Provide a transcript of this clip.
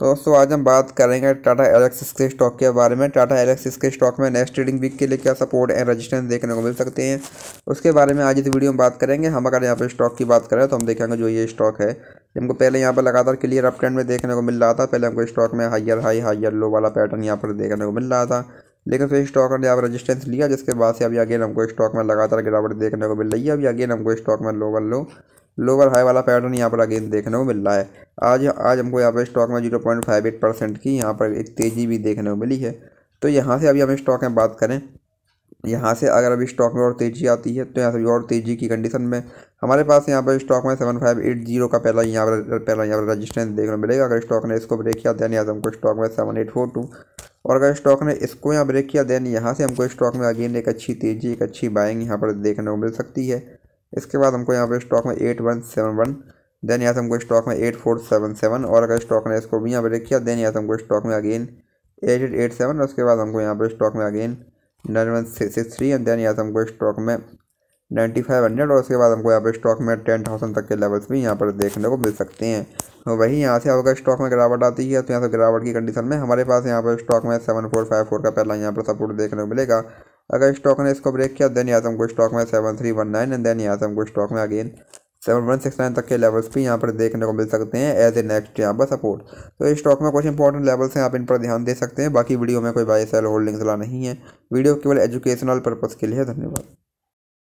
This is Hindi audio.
तो दोस्तों आज हम बात करेंगे टाटा एलेक्सिस के स्टॉक के बारे में टाटा एलेक्सिस के स्टॉक में नेक्स्ट ट्रेडिंग वीक के लिए क्या सपोर्ट एंड रेजिस्टेंस देखने को मिल सकते हैं उसके बारे में आज इस वीडियो में बात करेंगे हम अगर यहाँ पर स्टॉक की बात करें तो हम देखेंगे जो ये स्टॉक है हमको पहले यहाँ पर लगातार क्लियर अप ट्रेंड में देखने को मिल रहा था पहले हमको स्टॉक में हाइयर हाई हाइयर लो वाला पैटर्न यहाँ पर देखने को मिल रहा था लेकिन फिर स्टॉक ने पर रजिस्टेंस लिया जिसके बाद से अभी अगेन हमको स्टॉक में लगातार गिरावट देखने को मिल रही है अभी अगेन हमको स्टॉक में लोवर लो लोअर हाई वाला पैटर्न तो यहाँ पर अगेन देखने को मिल रहा है आज आज हमको यहाँ पर स्टॉक में zero point five eight percent की यहाँ पर एक तेज़ी भी देखने को मिली है तो यहाँ से अभी हम स्टॉक में बात करें यहाँ से अगर अभी स्टॉक में और तेज़ी आती है तो यहाँ से और तेज़ी की कंडीशन में हमारे पास यहाँ पर स्टॉक में सेवन फाइव एट जीरो का पहला यहाँ पर पहला यहाँ पर रजिस्टेंस देखने को मिलेगा अगर स्टॉक ने इसको ब्रेक किया दैन यहाँ से हमको स्टॉक में सेवन एट फोर टू और अगर स्टॉक ने इसको यहाँ ब्रेक किया दैन यहाँ से हमको स्टॉक में अगेन एक अच्छी तेज़ी एक अच्छी बाइंग यहाँ पर देखने को मिल सकती है इसके बाद हमको यहाँ पे स्टॉक में eight one seven one then यहाँ से हमको स्टॉक में एट फोर सेवन सेवन और अगर स्टॉक ने इसको भी यहाँ पे देखिए देन यहाँ से हमको स्टॉक में again eight eight eight seven उसके बाद हमको यहाँ पे स्टॉक में again nine one six three and then यहाँ से हमको स्टॉक में नाइन्टी फाइव हंड्रेड और उसके बाद हमको यहाँ पे स्टॉक में टेन थाउजेंड तक के लेवल्स भी यहाँ पर देखने को मिल सकते हैं तो वही यहाँ से अगर स्टॉक में गिरावट आती है तो यहाँ से गिरावट की कंडीशन में हमारे पास यहाँ पर स्टॉक में सेवन फोर फाइव फोर का पहला यहाँ पर सपोर्ट देखने को मिलेगा अगर स्टॉक ने इसको ब्रेक किया देन यादम को स्टॉक में seven three one nine and then यादम को स्टॉक में again seven one six nine तक के लेवल्स भी यहाँ पर देखने को मिल सकते हैं एज ए नेक्स्ट यहाँ पर सपोर्ट तो इस स्टॉक में कुछ इंपॉर्टेंट लेवल्स हैं आप इन पर ध्यान दे सकते हैं बाकी वीडियो में कोई बाई सेल होल्डिंग्स ला नहीं है वीडियो केवल एजुकेशनल पर्पज़ के लिए धन्यवाद